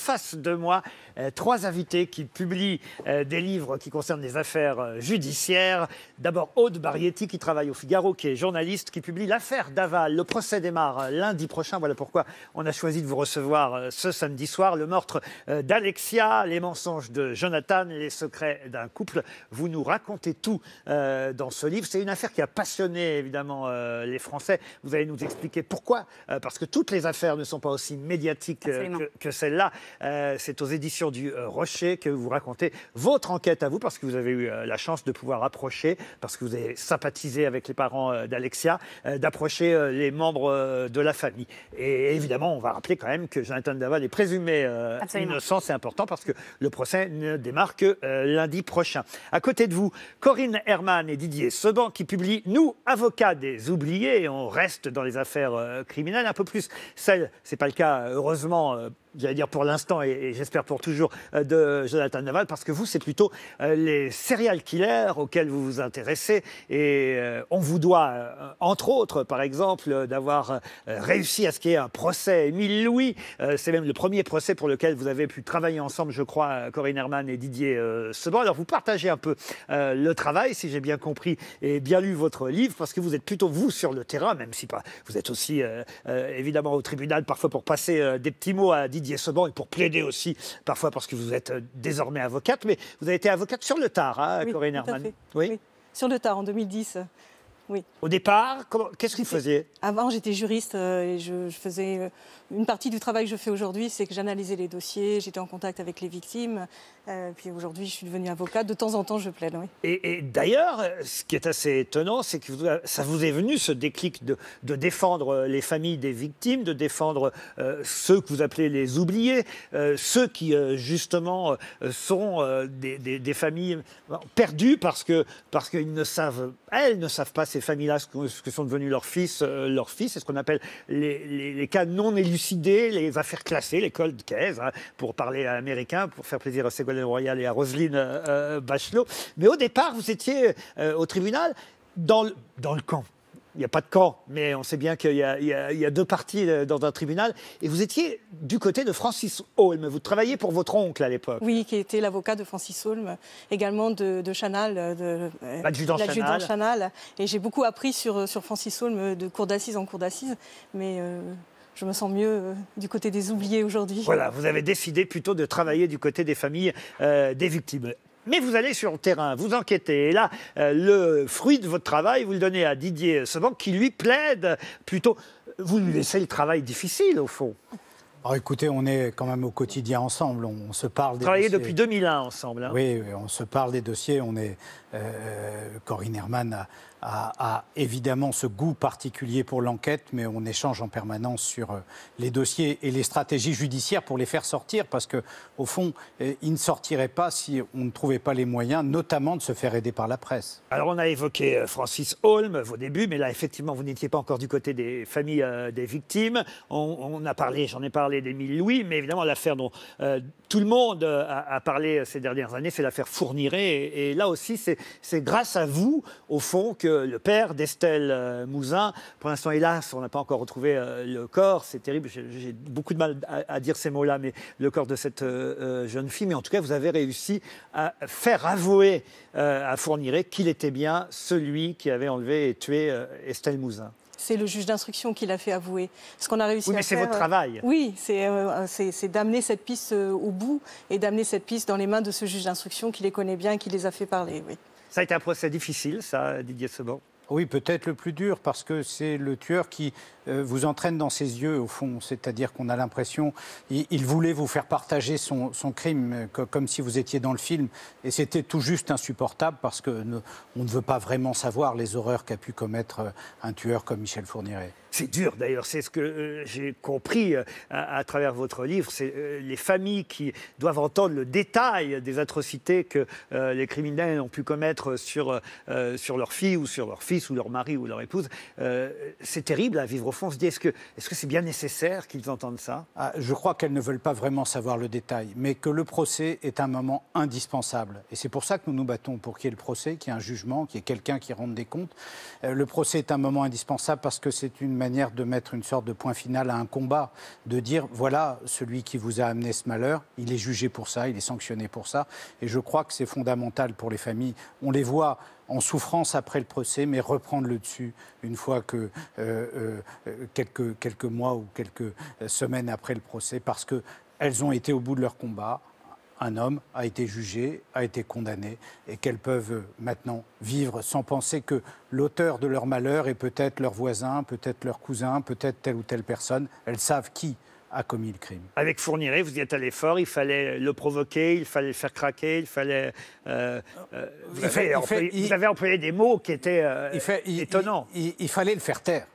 face de moi euh, trois invités qui publient euh, des livres qui concernent les affaires euh, judiciaires. D'abord Aude Barietti qui travaille au Figaro, qui est journaliste, qui publie l'affaire Daval. Le procès démarre lundi prochain. Voilà pourquoi on a choisi de vous recevoir ce samedi soir. Le meurtre d'Alexia, les mensonges de Jonathan, les secrets d'un couple. Vous nous racontez tout dans ce livre. C'est une affaire qui a passionné évidemment les Français. Vous allez nous expliquer pourquoi. parce que toutes les affaires ne sont pas aussi médiatiques que, que celle-là. Euh, c'est aux éditions du euh, Rocher que vous racontez votre enquête à vous, parce que vous avez eu euh, la chance de pouvoir approcher, parce que vous avez sympathisé avec les parents d'Alexia, d'approcher les membres de la famille. Et évidemment, on va rappeler quand même que Jonathan Daval est présumé innocent, c'est important, parce que le procès ne démarre que lundi prochain. À côté de vous, Corinne Herman et Didier Seban qui publient Nous, avocats des oubliés, on reste dans les affaires criminelles, un peu plus celles, c'est pas le cas heureusement j'allais dire pour l'instant et, j'espère pour toujours, euh, de Jonathan Naval, parce que vous, c'est plutôt euh, les serial killers auxquels vous vous intéressez. Et euh, on vous doit, entre autres, par exemple, d'avoir réussi à ce qu'il y ait un procès Émile Louis. c'est même le premier procès pour lequel vous avez pu travailler ensemble, je crois, Corinne Herman et Didier Seban. Alors, vous partagez un peu le travail, si j'ai bien compris et bien lu votre livre, parce que vous êtes plutôt, vous, sur le terrain, même si pas, vous êtes aussi, évidemment, au tribunal, parfois pour passer des petits mots à Didier et pour plaider aussi parfois parce que vous êtes euh, désormais avocate, mais vous avez été avocate sur le tard, hein, Corinne Herman. Oui. sur le tard en 2010. Euh, oui. Au départ, qu'est-ce que vous faisiez Avant, j'étais juriste euh, et je, faisais une partie du travail que je fais aujourd'hui, c'est que j'analysais les dossiers, j'étais en contact avec les victimes. Euh, puis aujourd'hui, je suis devenue avocate. De temps en temps, je plaide. Oui. Et, d'ailleurs, ce qui est assez étonnant, c'est que ça vous est venu ce déclic de, défendre euh, les familles des victimes, de défendre euh, ceux que vous appelez les oubliés, ceux qui justement sont des, familles perdues parce que parce qu'ils ne savent, elles ne savent pas ces familles-là ce que, sont devenus leurs fils, leurs fils. C'est ce qu'on appelle les, cas non élus les affaires classées, l'école de cases, hein, pour parler à l'américain, pour faire plaisir à Ségolène Royal et à Roselyne euh, euh, Bachelot. Mais au départ, vous étiez euh, au tribunal dans le, dans le camp. Il n'y a pas de camp, mais on sait bien qu'il y, a deux parties dans un tribunal. Et vous étiez du côté de Francis Holm. Vous travailliez pour votre oncle à l'époque. Oui, qui était l'avocat de Francis Holm, également de, Chanal, de l'adjudant Chanal. Et j'ai beaucoup appris sur, sur Francis Holm de cour d'assises en cour d'assises. Mais je me sens mieux euh, du côté des oubliés aujourd'hui. Voilà, vous avez décidé plutôt de travailler du côté des familles euh, des victimes. Mais vous allez sur le terrain, vous enquêtez. Et là, euh, le fruit de votre travail, vous le donnez à Didier Seban, qui lui plaide plutôt. Vous lui laissez le travail difficile, au fond. Alors écoutez, on est quand même au quotidien ensemble, on, se parle des depuis 2001 ensemble. Hein. Oui, on se parle des dossiers, on est... Euh, Corinne Herman a, évidemment ce goût particulier pour l'enquête, mais on échange en permanence sur euh, les dossiers et les stratégies judiciaires pour les faire sortir, parce que au fond, euh, ils ne sortiraient pas si on ne trouvait pas les moyens, notamment de se faire aider par la presse. Alors on a évoqué euh, Francis Holm, vos débuts, mais là effectivement vous n'étiez pas encore du côté des familles des victimes. on a parlé, j'en ai parlé des d'Émile Louis, mais évidemment, l'affaire dont euh, tout le monde euh, a, parlé euh, ces dernières années, c'est l'affaire Fourniret. Et, là aussi, c'est grâce à vous, au fond, que le père d'Estelle Mouzin, pour l'instant, hélas, on n'a pas encore retrouvé le corps, c'est terrible, j'ai beaucoup de mal à, dire ces mots-là, mais le corps de cette jeune fille. Mais en tout cas, vous avez réussi à faire avouer à Fourniret qu'il était bien celui qui avait enlevé et tué Estelle Mouzin c'est le juge d'instruction qui l'a fait avouer. Ce qu'on a réussi oui, mais c'est votre euh, travail. Oui, euh, c'est d'amener cette piste euh, au bout et d'amener cette piste dans les mains de ce juge d'instruction qui les connaît bien, et qui les a fait parler. Oui. Ça a été un procès difficile, ça, Didier Seban oui, peut-être le plus dur, parce que c'est le tueur qui euh, vous entraîne dans ses yeux, au fond. C'est-à-dire qu'on a l'impression, il, voulait vous faire partager son, crime, euh, comme si vous étiez dans le film. Et c'était tout juste insupportable, parce qu'on ne, ne veut pas vraiment savoir les horreurs qu'a pu commettre euh, un tueur comme Michel Fourniret. C'est dur d'ailleurs, c'est ce que j'ai compris à, travers votre livre. C'est les familles qui doivent entendre le détail des atrocités que les criminels ont pu commettre sur, sur leur fille ou sur leur fils ou leur mari ou leur épouse. Euh, c'est terrible à vivre au fond. On se dit, est-ce que c'est bien nécessaire qu'ils entendent ça ah, Je crois qu'elles ne veulent pas vraiment savoir le détail, mais que le procès est un moment indispensable. Et c'est pour ça que nous nous battons, pour qu'il y ait le procès, qu'il y ait un jugement, qu'il y ait quelqu'un qui rende des comptes. Euh, le procès est un moment indispensable parce que c'est une manière de mettre une sorte de point final à un combat, de dire, voilà, celui qui vous a amené ce malheur, il est jugé pour ça, il est sanctionné pour ça. Et je crois que c'est fondamental pour les familles. On les voit en souffrance après le procès, mais reprendre le dessus une fois que euh, euh, quelques, quelques mois ou quelques semaines après le procès, parce qu'elles ont été au bout de leur combat. Un homme a été jugé, a été condamné, et qu'elles peuvent maintenant vivre sans penser que l'auteur de leur malheur est peut-être leur voisin, peut-être leur cousin, peut-être telle ou telle personne. Elles savent qui a commis le crime. Avec Fourniret, vous y êtes allé fort, il fallait le provoquer, il fallait le faire craquer, il fallait... Euh, euh, vous, il avez employé, des mots qui étaient euh, étonnants. il fallait le faire taire.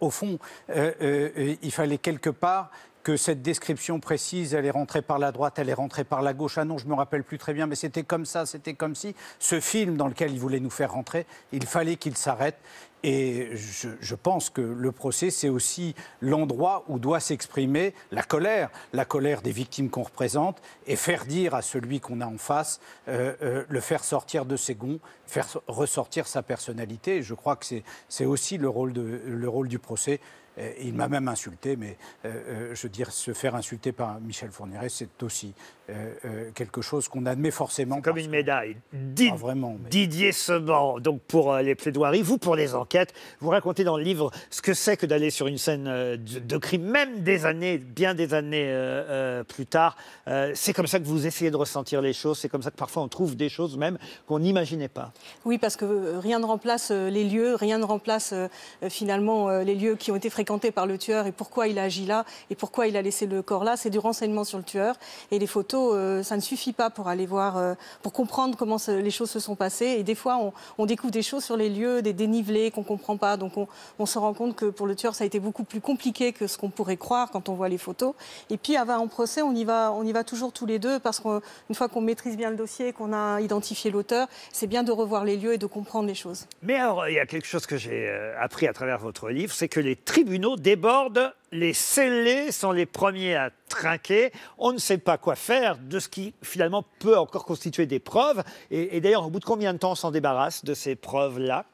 Au fond, il fallait quelque part que cette description précise, elle est rentrée par la droite, elle est rentrée par la gauche. Ah non, je me rappelle plus très bien, mais c'était comme ça, c'était comme si. Ce film dans lequel il voulait nous faire rentrer, il fallait qu'il s'arrête. Et je, pense que le procès, c'est aussi l'endroit où doit s'exprimer la colère, la colère des victimes qu'on représente, et faire dire à celui qu'on a en face, euh, euh, le faire sortir de ses gonds, faire ressortir sa personnalité. je crois que c'est aussi le rôle du procès il m'a même insulté, mais euh, euh, je veux dire, se faire insulter par Michel Fourniret, c'est aussi euh, euh, quelque chose qu'on admet forcément. Comme une médaille. Ah, Did vraiment, Didier Seban, donc pour euh, les plaidoiries, vous pour les enquêtes, vous racontez dans le livre ce que c'est que d'aller sur une scène de, de, crime, même des années, bien des années plus tard. c'est comme ça que vous essayez de ressentir les choses, c'est comme ça que parfois on trouve des choses même qu'on n'imaginait pas. Oui, parce que rien ne remplace les lieux, rien ne remplace finalement les lieux qui ont été fréquentés par le tueur et pourquoi il a agi là et pourquoi il a laissé le corps là. C'est du renseignement sur le tueur et les photos euh, ça ne suffit pas pour aller voir, euh, pour comprendre comment les choses se sont passées. Et des fois, on, découvre des choses sur les lieux, des dénivelés qu'on ne comprend pas. Donc on, se rend compte que pour le tueur, ça a été beaucoup plus compliqué que ce qu'on pourrait croire quand on voit les photos. Et puis, avant ah ben, en procès, on y va, on y va toujours tous les deux parce qu'une fois qu'on maîtrise bien le dossier, qu'on a identifié l'auteur, c'est bien de revoir les lieux et de comprendre les choses. Mais alors, il y a quelque chose que j'ai euh, appris à travers votre livre, c'est que les tribunaux débordent les scellés sont les premiers à trinquer. On ne sait pas quoi faire de ce qui finalement peut encore constituer des preuves. Et, d'ailleurs, au bout de combien de temps on s'en débarrasse de ces preuves-là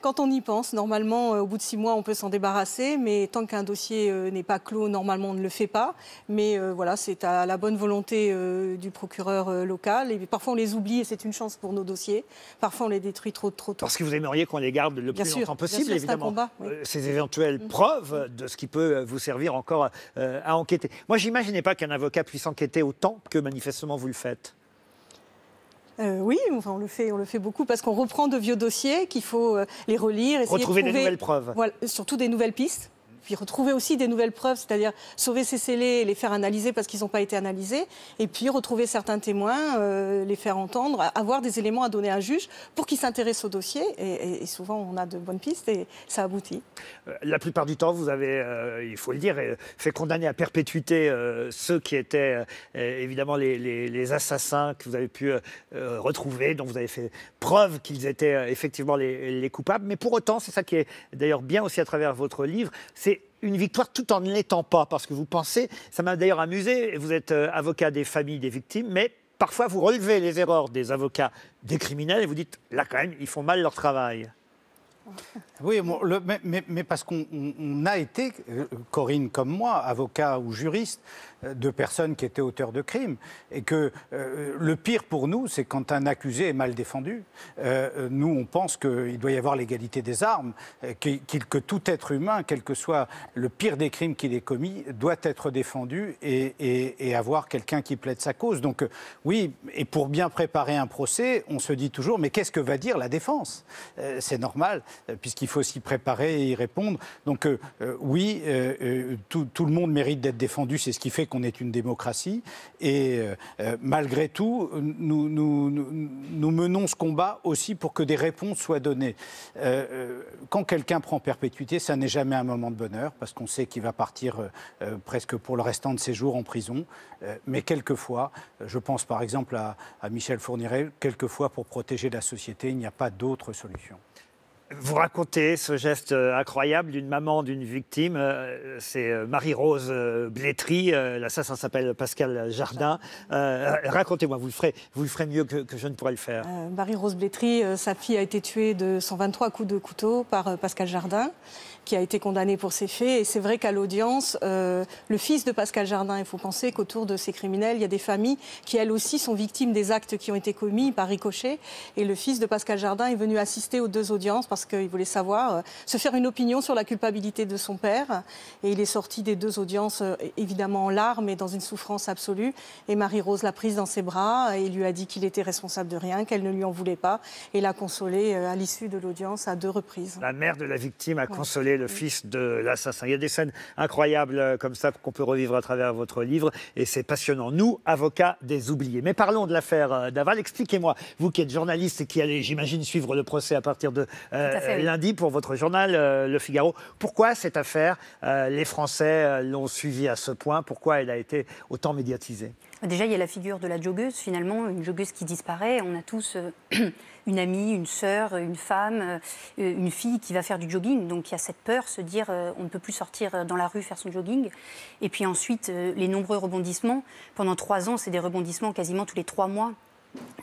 quand on Y pense, normalement, euh, au bout de six mois, on peut s'en débarrasser, mais tant qu'un dossier euh, n'est pas clos, normalement, on ne le fait pas. Mais euh, voilà, c'est à la bonne volonté du procureur local. Et parfois, on les oublie et c'est une chance pour nos dossiers. Parfois, on les détruit trop, trop tôt. Parce que vous aimeriez qu'on les garde le plus longtemps possible, évidemment. Ces éventuelles mm. preuves mm. de ce qui peut vous servir encore à enquêter. Moi, j'imaginais pas qu'un avocat puisse enquêter autant que manifestement vous le faites. Euh, oui, enfin, on le fait, on le fait beaucoup parce qu'on reprend de vieux dossiers qu'il faut euh, les relire, essayer retrouver de des nouvelles preuves, surtout des nouvelles pistes puis retrouver aussi des nouvelles preuves, c'est-à-dire sauver ces scellés les faire analyser parce qu'ils n'ont pas été analysés, et puis retrouver certains témoins, euh, les faire entendre, avoir des éléments à donner à un juge pour qu'il s'intéresse au dossier. Et, souvent, on a de bonnes pistes et ça aboutit. Euh, la plupart du temps, vous avez, euh, il faut le dire, fait condamner à perpétuité ceux qui étaient évidemment les, assassins que vous avez pu retrouver, dont vous avez fait preuve qu'ils étaient effectivement les, les coupables. Mais pour autant, c'est ça qui est d'ailleurs bien aussi à travers votre livre, c'est une victoire tout en ne l'étant pas, parce que vous pensez, ça m'a d'ailleurs amusé, vous êtes euh, avocat des familles des victimes, mais parfois vous relevez les erreurs des avocats des criminels et vous dites, là quand même, ils font mal leur travail. Oui, mais, parce qu'on a été, euh, Corinne comme moi, avocat ou juriste, euh, de personnes qui étaient auteurs de crimes. Et que euh, le pire pour nous, c'est quand un accusé est mal défendu. nous, on pense qu'il doit y avoir l'égalité des armes, que tout être humain, quel que soit le pire des crimes qu'il ait commis, doit être défendu et, avoir quelqu'un qui plaide sa cause. Donc oui, et pour bien préparer un procès, on se dit toujours, mais qu'est-ce que va dire la défense C'est normal. Euh, puisqu'il faut s'y préparer et y répondre. Donc euh, euh, oui, tout, le monde mérite d'être défendu, c'est ce qui fait qu'on est une démocratie. Et malgré tout, nous, menons ce combat aussi pour que des réponses soient données. quand quelqu'un prend perpétuité, ça n'est jamais un moment de bonheur, parce qu'on sait qu'il va partir presque pour le restant de ses jours en prison. mais quelquefois, je pense par exemple à, Michel Fourniret, quelquefois pour protéger la société, il n'y a pas d'autre solution. Vous racontez ce geste euh, incroyable d'une maman, d'une victime. Euh, c'est euh, Marie-Rose Blétry. L'assassin s'appelle Pascal Jardin. Racontez-moi, vous, le ferez, vous le ferez mieux que, je ne pourrais le faire. Marie-Rose Blétry, sa fille a été tuée de 123 coups de couteau par Pascal Jardin, qui a été condamné pour ses faits. Et c'est vrai qu'à l'audience, le fils de Pascal Jardin, il faut penser qu'autour de ces criminels, il y a des familles qui, elles aussi, sont victimes des actes qui ont été commis par ricochet. Et le fils de Pascal Jardin est venu assister aux deux audiences qu'il voulait savoir, euh, se faire une opinion sur la culpabilité de son père. Et il est sorti des deux audiences, euh, évidemment en larmes et dans une souffrance absolue. Et Marie-Rose l'a prise dans ses bras et lui a dit qu'il était responsable de rien, qu'elle ne lui en voulait pas, et l'a consolé euh, à l'issue de l'audience à deux reprises. La mère de la victime a consolé le fils de l'assassin. Il y a des scènes incroyables comme ça qu'on peut revivre à travers votre livre, et c'est passionnant. Nous, avocats des oubliés. Mais parlons de l'affaire Daval. Expliquez-moi, vous qui êtes journaliste et qui allez, j'imagine, suivre le procès à partir de lundi pour votre journal euh, Le Figaro. Pourquoi cette affaire, euh, les Français euh, l'ont suivie à ce point Pourquoi elle a été autant médiatisée Déjà, il y a la figure de la joggeuse, finalement, une joggeuse qui disparaît. On a tous une amie, une sœur, une femme, une fille qui va faire du jogging. Donc il y a cette peur, se dire on ne peut plus sortir dans la rue faire son jogging. Et puis ensuite, les nombreux rebondissements. Pendant trois ans, c'est des rebondissements quasiment tous les trois mois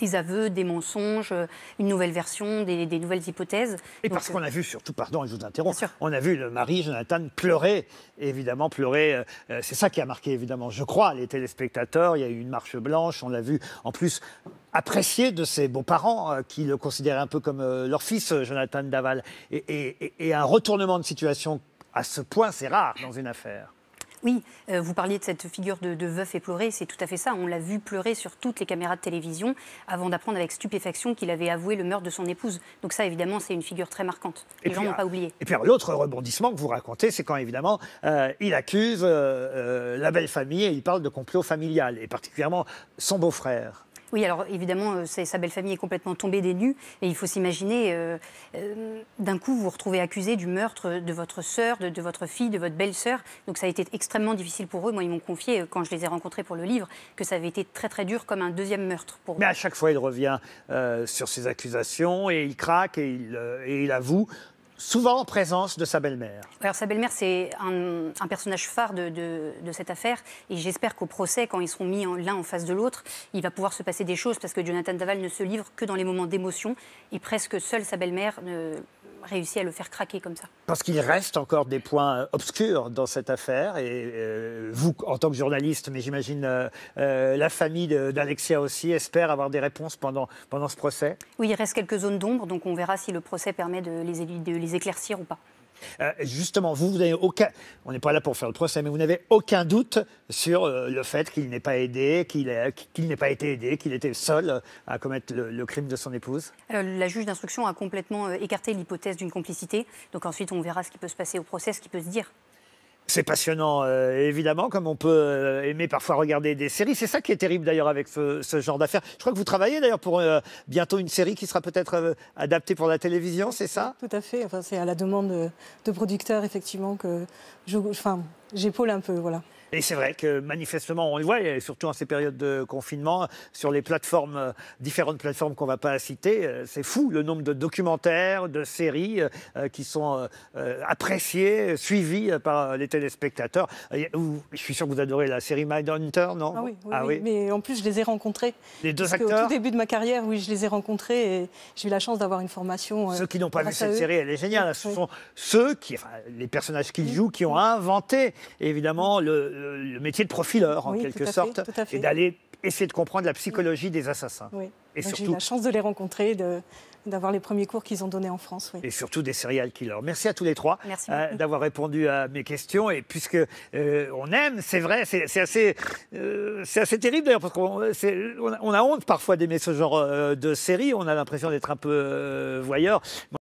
des aveux, des mensonges, euh, une nouvelle version, des, nouvelles hypothèses. Et parce qu'on a vu surtout, pardon, je vous interromps, on a vu le mari Jonathan pleurer, évidemment pleurer. Euh, euh, c'est ça qui a marqué évidemment, je crois, les téléspectateurs. Il y a eu une marche blanche, on l'a vu en plus apprécié de ses beaux-parents qui le considéraient un peu comme leur fils, Jonathan Daval. et un retournement de situation à ce point, c'est rare dans une affaire. Oui, euh, vous parliez de cette figure de, veuf éploré, c'est tout à fait ça. On l'a vu pleurer sur toutes les caméras de télévision avant d'apprendre avec stupéfaction qu'il avait avoué le meurtre de son épouse. Donc ça, évidemment, c'est une figure très marquante. les gens n'ont pas oublié. Et puis l'autre rebondissement que vous racontez, c'est quand évidemment euh, il accuse euh, la belle famille et il parle de complot familial, et particulièrement son beau-frère. Oui, alors évidemment, euh, sa belle famille est complètement tombée des nues. Et il faut s'imaginer, euh, euh, d'un coup, vous vous retrouvez accusé du meurtre de votre sœur, de, votre fille, de votre belle-sœur. Donc ça a été extrêmement difficile pour eux. Moi, ils m'ont confié, quand je les ai rencontrés pour le livre, que ça avait été très très dur comme un deuxième meurtre pour Mais à chaque fois, il revient sur ses accusations et il craque et il avoue souvent en présence de sa belle-mère. Alors sa belle-mère, c'est un, personnage phare de, cette affaire, et j'espère qu'au procès, quand ils seront mis l'un en face de l'autre, il va pouvoir se passer des choses, parce que Jonathan Daval ne se livre que dans les moments d'émotion, et presque seule sa belle-mère ne réussi à le faire craquer comme ça Parce qu'il reste encore des points euh, obscurs dans cette affaire. Et euh, vous, en tant que journaliste, mais j'imagine euh, la famille d'Alexia aussi, espère avoir des réponses pendant, pendant ce procès Oui, il reste quelques zones d'ombre, donc on verra si le procès permet de les, de les éclaircir ou pas. Euh, justement, vous, n'avez aucun. On n'est pas là pour faire le procès, mais vous n'avez aucun doute sur euh, le fait qu'il n'ait pas aidé, qu'il pas été aidé, qu'il était seul euh, à commettre le, crime de son épouse La juge d'instruction a complètement écarté l'hypothèse d'une complicité. Donc ensuite, on verra ce qui peut se passer au procès, ce qui peut se dire. C'est passionnant, euh, évidemment, comme on peut euh, aimer parfois regarder des séries. C'est ça qui est terrible d'ailleurs avec ce, genre d'affaires. Je crois que vous travaillez d'ailleurs pour euh, bientôt une série qui sera peut-être adaptée pour la télévision, c'est ça Tout à fait. c'est à la demande de, producteurs, effectivement, que j'épaule enfin, un peu. Voilà. Et c'est vrai que manifestement, on le voit, et surtout en ces périodes de confinement, sur les plateformes, euh, différentes plateformes qu'on ne va pas citer, euh, c'est fou le nombre de documentaires, de séries euh, qui sont appréciés, suivis par les téléspectateurs. Je suis sûr que vous adorez la série Mindhunter, non ah, ah oui, mais en plus je les ai rencontrés. Les deux acteurs Au tout début de ma carrière, oui, je les ai rencontrés et j'ai eu la chance d'avoir une formation. Ceux qui n'ont pas vu cette série, elle est géniale. Ce sont ceux qui, les personnages qu'ils jouent, qui ont inventé évidemment le le métier de profileur, en quelque sorte, et d'aller essayer de comprendre la psychologie des assassins. Et j'ai eu la chance de les rencontrer, de, d'avoir les premiers cours qu'ils ont donnés en France. Et surtout des serial killers. Merci à tous les trois euh, d'avoir répondu à mes questions. Et puisque euh, on aime, c'est vrai, c'est, assez, euh, c'est assez terrible d'ailleurs, parce qu'on on a, a honte parfois d'aimer ce genre de série. On a l'impression d'être un peu voyeur.